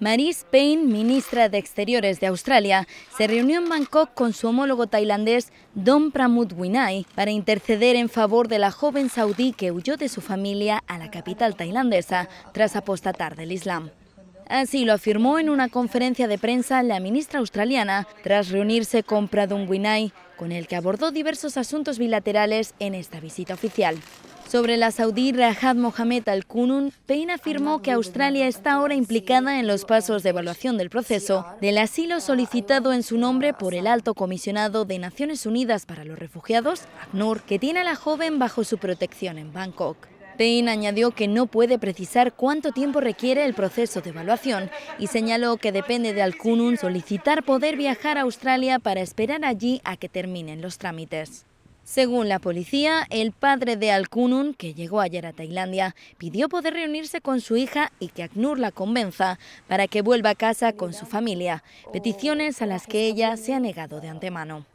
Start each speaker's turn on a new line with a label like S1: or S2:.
S1: Mary Payne, ministra de Exteriores de Australia, se reunió en Bangkok con su homólogo tailandés Don Pramud Winai para interceder en favor de la joven saudí que huyó de su familia a la capital tailandesa tras apostatar del Islam. Así lo afirmó en una conferencia de prensa la ministra australiana tras reunirse con Pradun Winai, con el que abordó diversos asuntos bilaterales en esta visita oficial. Sobre la saudí Rahad Mohamed Al Kunun, Payne afirmó que Australia está ahora implicada en los pasos de evaluación del proceso del asilo solicitado en su nombre por el alto comisionado de Naciones Unidas para los Refugiados, ACNUR, que tiene a la joven bajo su protección en Bangkok. Payne añadió que no puede precisar cuánto tiempo requiere el proceso de evaluación y señaló que depende de Al-Kunun solicitar poder viajar a Australia para esperar allí a que terminen los trámites. Según la policía, el padre de al que llegó ayer a Tailandia, pidió poder reunirse con su hija y que Aknur la convenza para que vuelva a casa con su familia, peticiones a las que ella se ha negado de antemano.